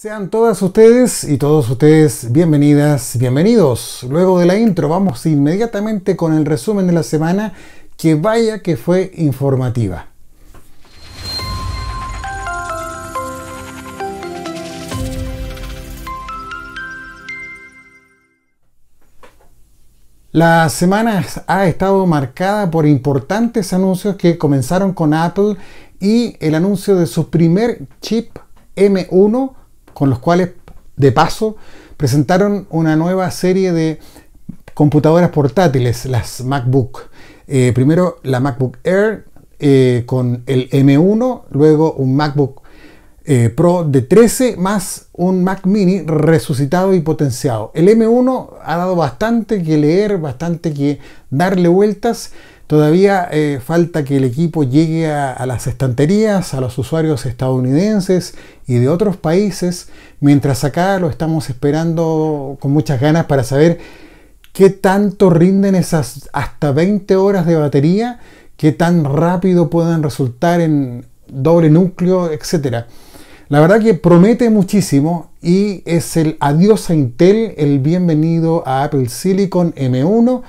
Sean todas ustedes y todos ustedes bienvenidas, bienvenidos. Luego de la intro vamos inmediatamente con el resumen de la semana que vaya que fue informativa. La semana ha estado marcada por importantes anuncios que comenzaron con Apple y el anuncio de su primer chip M1 con los cuales de paso presentaron una nueva serie de computadoras portátiles, las MacBook. Eh, primero la MacBook Air eh, con el M1, luego un MacBook eh, Pro de 13 más un Mac Mini resucitado y potenciado. El M1 ha dado bastante que leer, bastante que darle vueltas. Todavía eh, falta que el equipo llegue a, a, las estanterías, a los usuarios estadounidenses y de otros países, mientras acá lo estamos esperando con muchas ganas para saber qué tanto rinden esas hasta 20 horas de batería, qué tan rápido pueden resultar en doble núcleo, etc. La verdad que promete muchísimo y es el adiós a Intel, el bienvenido a Apple Silicon M1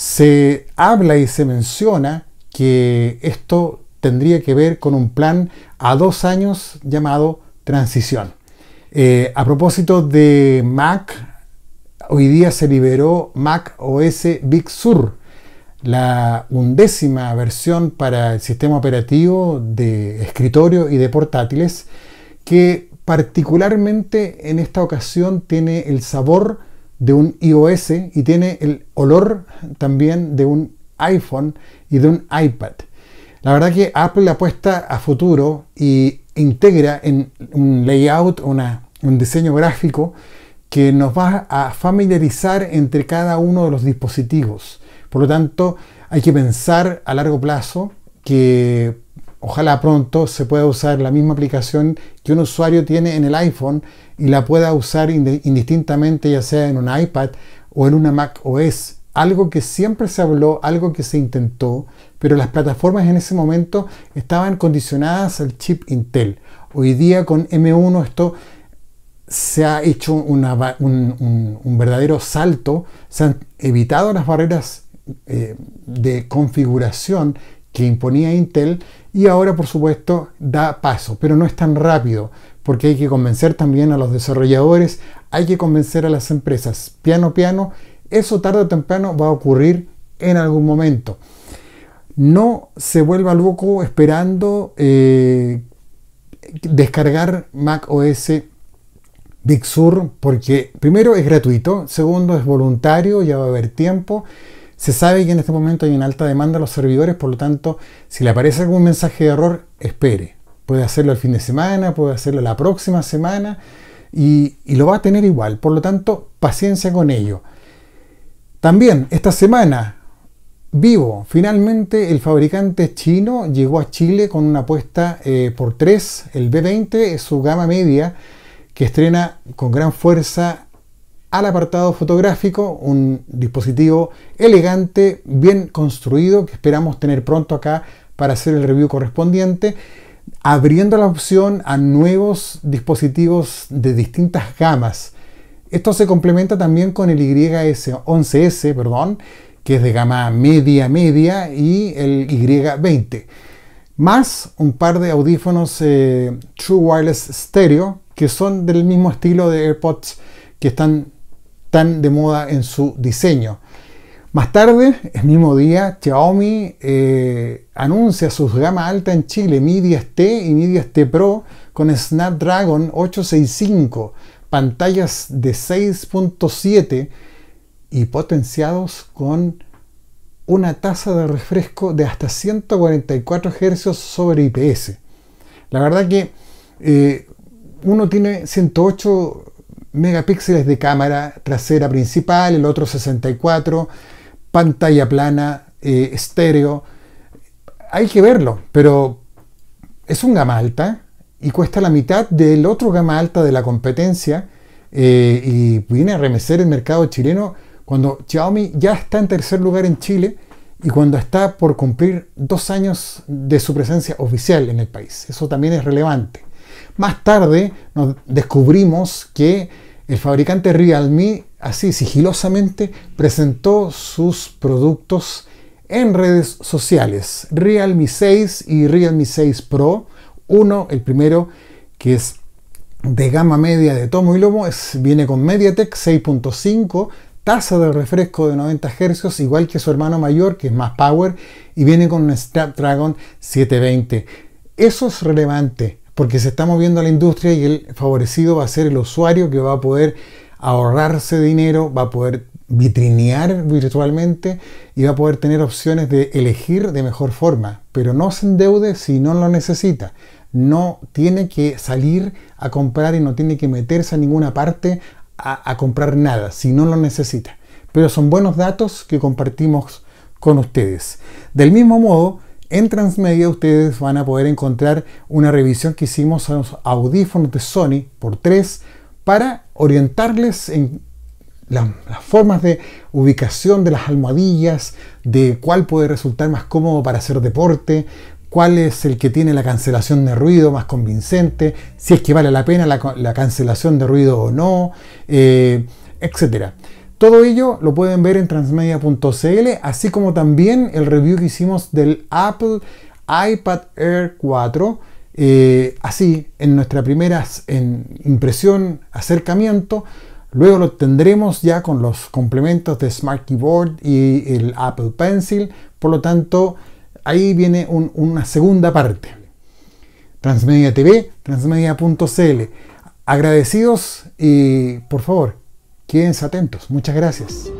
se habla y se menciona que esto tendría que ver con un plan a dos años llamado transición. Eh, a propósito de Mac, hoy día se liberó Mac OS Big Sur, la undécima versión para el sistema operativo de escritorio y de portátiles, que particularmente en esta ocasión tiene el sabor de un iOS y tiene el olor también de un iPhone y de un iPad. La verdad que Apple apuesta a futuro y integra en un layout, un diseño gráfico que nos va a familiarizar entre cada uno de los dispositivos. Por lo tanto, hay que pensar a largo plazo que ojalá pronto se pueda usar la misma aplicación que un usuario tiene en el iPhone y la pueda usar indistintamente ya sea en un iPad o en una Mac OS. Algo que siempre se habló, algo que se intentó, pero las plataformas en ese momento estaban condicionadas al chip Intel. Hoy día con M1 esto se ha hecho un, verdadero salto, se han evitado las barreras eh, de configuración que imponía Intel y ahora por supuesto da paso, pero no es tan rápido porque hay que convencer también a los desarrolladores, hay que convencer a las empresas, piano piano, eso tarde o temprano va a ocurrir en algún momento. No se vuelva loco esperando eh, descargar Mac OS Big Sur porque primero es gratuito, segundo es voluntario, ya va a haber tiempo. Se sabe que en este momento hay una alta demanda de los servidores, por lo tanto, si le aparece algún mensaje de error, espere. Puede hacerlo el fin de semana, puede hacerlo la próxima semana y, lo va a tener igual. Por lo tanto, paciencia con ello. También esta semana, vivo, finalmente el fabricante chino llegó a Chile con una apuesta eh, por 3. El B20 es su gama media que estrena con gran fuerza al apartado fotográfico, un dispositivo elegante, bien construido, que esperamos tener pronto acá para hacer el review correspondiente, abriendo la opción a nuevos dispositivos de distintas gamas. Esto se complementa también con el YS11S, perdón, que es de gama media media y el Y20 más un par de audífonos eh, True Wireless Stereo que son del mismo estilo de AirPods que están tan de moda en su diseño. Más tarde, el mismo día, Xiaomi eh, anuncia sus gama alta en Chile, Mi st y media st Pro con Snapdragon 865, pantallas de 6.7 y potenciados con una tasa de refresco de hasta 144 Hz sobre IPS. La verdad que eh, uno tiene 108 megapíxeles de cámara trasera principal, el otro 64, pantalla plana, eh, estéreo. Hay que verlo, pero es un gama alta y cuesta la mitad del otro gama alta de la competencia eh, y viene a remecer el mercado chileno cuando Xiaomi ya está en tercer lugar en Chile y cuando está por cumplir dos años de su presencia oficial en el país. Eso también es relevante. Más tarde nos descubrimos que el fabricante Realme, así sigilosamente, presentó sus productos en redes sociales. Realme 6 y Realme 6 Pro. Uno, el primero, que es de gama media de tomo y lomo, viene con MediaTek 6.5, tasa de refresco de 90 Hz, igual que su hermano mayor, que es más power, y viene con un Snapdragon 720. Eso es relevante porque se está moviendo a la industria y el favorecido va a ser el usuario que va a poder ahorrarse dinero, va a poder vitrinear virtualmente y va a poder tener opciones de elegir de mejor forma, pero no se endeude si no lo necesita. No tiene que salir a comprar y no tiene que meterse a ninguna parte a, a comprar nada si no lo necesita. Pero son buenos datos que compartimos con ustedes. Del mismo modo, en Transmedia ustedes van a poder encontrar una revisión que hicimos a los audífonos de Sony por 3 para orientarles en las, formas de ubicación de las almohadillas, de cuál puede resultar más cómodo para hacer deporte, cuál es el que tiene la cancelación de ruido más convincente, si es que vale la pena la, cancelación de ruido o no, eh, etcétera. Todo ello lo pueden ver en transmedia.cl, así como también el review que hicimos del Apple iPad Air 4. Eh, así, en nuestra primera impresión, acercamiento, luego lo tendremos ya con los complementos de Smart Keyboard y el Apple Pencil. Por lo tanto, ahí viene una segunda parte. Transmedia TV, transmedia.cl. Agradecidos y por favor, Quédense atentos. Muchas gracias.